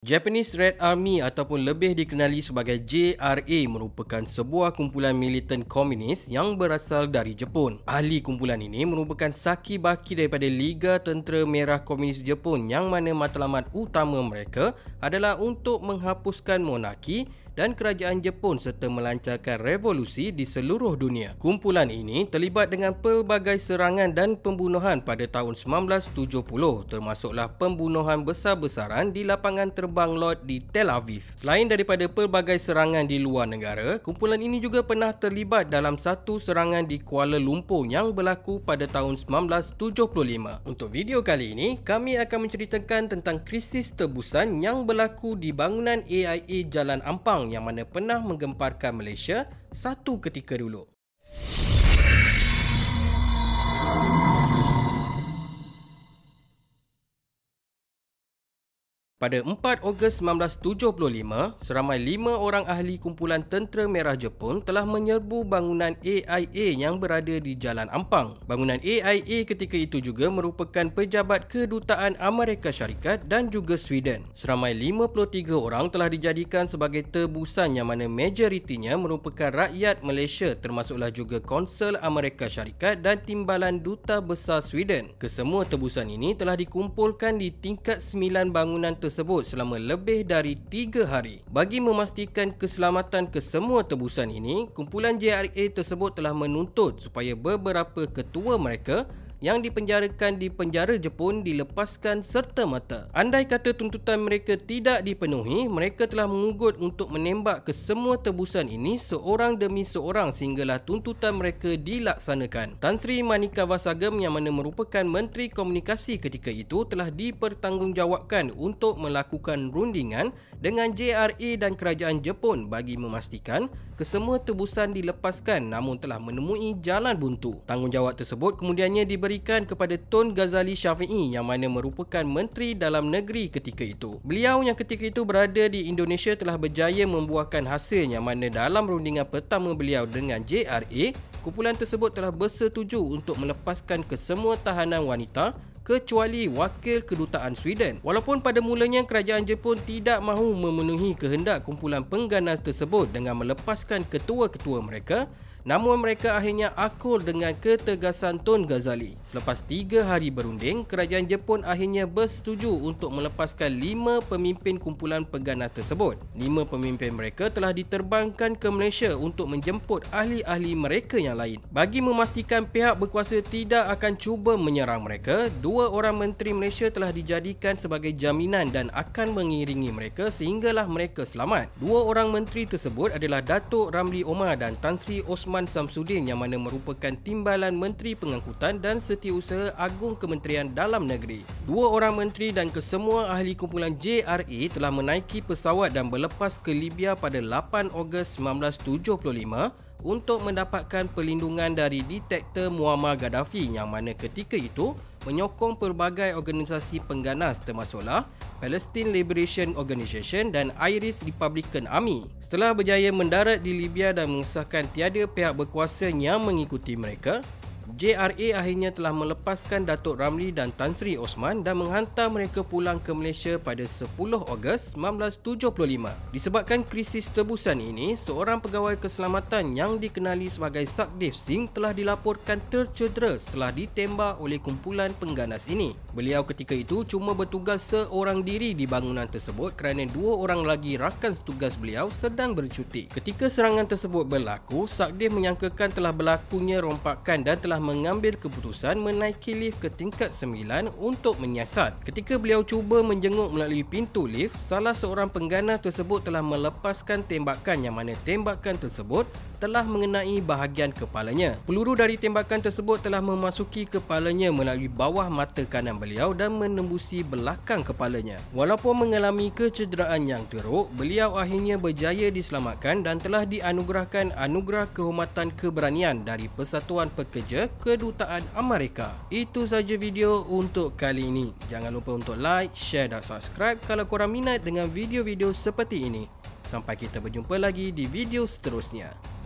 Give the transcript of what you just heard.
Japanese Red Army ataupun lebih dikenali sebagai JRA merupakan sebuah kumpulan militan komunis yang berasal dari Jepun. Ahli kumpulan ini merupakan saki baki daripada Liga Tentera Merah Komunis Jepun yang mana matlamat utama mereka adalah untuk menghapuskan monarki dan kerajaan Jepun serta melancarkan revolusi di seluruh dunia. Kumpulan ini terlibat dengan pelbagai serangan dan pembunuhan pada tahun 1970 termasuklah pembunuhan besar-besaran di lapangan terbang Lod di Tel Aviv. Selain daripada pelbagai serangan di luar negara, kumpulan ini juga pernah terlibat dalam satu serangan di Kuala Lumpur yang berlaku pada tahun 1975. Untuk video kali ini, kami akan menceritakan tentang krisis tebusan yang berlaku di bangunan AIA Jalan Ampang yang mana pernah menggemparkan Malaysia satu ketika dulu. Pada 4 Ogos 1975, seramai lima orang ahli kumpulan tentera merah Jepun telah menyerbu bangunan AIA yang berada di Jalan Ampang. Bangunan AIA ketika itu juga merupakan pejabat kedutaan Amerika Syarikat dan juga Sweden. Seramai 53 orang telah dijadikan sebagai tebusan yang mana majoritinya merupakan rakyat Malaysia termasuklah juga konsul Amerika Syarikat dan timbalan duta besar Sweden. Kesemua tebusan ini telah dikumpulkan di tingkat 9 bangunan tersebut tersebut selama lebih dari 3 hari. Bagi memastikan keselamatan kesemua tebusan ini, kumpulan JRA tersebut telah menuntut supaya beberapa ketua mereka yang dipenjarakan di penjara Jepun dilepaskan serta-merta. Andai kata tuntutan mereka tidak dipenuhi, mereka telah mengugut untuk menembak ke semua tebusan ini seorang demi seorang sehinggalah tuntutan mereka dilaksanakan. Tan Sri Manika Vasagam yang mana merupakan Menteri Komunikasi ketika itu telah dipertanggungjawabkan untuk melakukan rundingan dengan JRA dan kerajaan Jepun bagi memastikan kesemua tebusan dilepaskan namun telah menemui jalan buntu. Tanggungjawab tersebut kemudiannya diberi diberikan kepada Tun Ghazali Syafi'i yang mana merupakan menteri dalam negeri ketika itu. Beliau yang ketika itu berada di Indonesia telah berjaya membuahkan hasil yang mana dalam rundingan pertama beliau dengan JRA, kumpulan tersebut telah bersetuju untuk melepaskan kesemua tahanan wanita kecuali wakil kedutaan Sweden. Walaupun pada mulanya kerajaan Jepun tidak mahu memenuhi kehendak kumpulan pengganas tersebut dengan melepaskan ketua-ketua mereka, Namun mereka akhirnya akur dengan ketegasan Tun Ghazali. Selepas 3 hari berunding, kerajaan Jepun akhirnya bersetuju untuk melepaskan 5 pemimpin kumpulan pegana tersebut. 5 pemimpin mereka telah diterbangkan ke Malaysia untuk menjemput ahli-ahli mereka yang lain. Bagi memastikan pihak berkuasa tidak akan cuba menyerang mereka, dua orang menteri Malaysia telah dijadikan sebagai jaminan dan akan mengiringi mereka sehinggalah mereka selamat. Dua orang menteri tersebut adalah Datuk Ramli Omar dan Tan Sri Osman Rahman Samsudin yang mana merupakan timbalan Menteri Pengangkutan dan Setiausaha Agung Kementerian Dalam Negeri. Dua orang menteri dan kesemua ahli kumpulan JRA telah menaiki pesawat dan berlepas ke Libya pada 8 Ogos 1975 untuk mendapatkan perlindungan dari detektor Muammar Gaddafi yang mana ketika itu menyokong pelbagai organisasi pengganas termasuklah Palestine Liberation Organisation dan Irish Republican Army. Setelah berjaya mendarat di Libya dan mengesahkan tiada pihak berkuasa yang mengikuti mereka, JRA akhirnya telah melepaskan Datuk Ramli dan Tan Sri Osman dan menghantar mereka pulang ke Malaysia pada 10 Ogos 1975. Disebabkan krisis tebusan ini, seorang pegawai keselamatan yang dikenali sebagai Sakdev Singh telah dilaporkan tercedera setelah ditembak oleh kumpulan pengganas ini. Beliau ketika itu cuma bertugas seorang diri di bangunan tersebut kerana dua orang lagi rakan setugas beliau sedang bercuti. Ketika serangan tersebut berlaku, Sakdev menyangkakan telah berlakunya rompakan dan telah mengambil keputusan menaiki lift ke tingkat 9 untuk menyiasat. Ketika beliau cuba menjenguk melalui pintu lift, salah seorang pengganas tersebut telah melepaskan tembakan yang mana tembakan tersebut telah mengenai bahagian kepalanya. Peluru dari tembakan tersebut telah memasuki kepalanya melalui bawah mata kanan beliau dan menembusi belakang kepalanya. Walaupun mengalami kecederaan yang teruk, beliau akhirnya berjaya diselamatkan dan telah dianugerahkan anugerah kehormatan keberanian dari Persatuan Pekerja Kedutaan Amerika. Itu sahaja video untuk kali ini. Jangan lupa untuk like, share dan subscribe kalau korang minat dengan video-video seperti ini. Sampai kita berjumpa lagi di video seterusnya.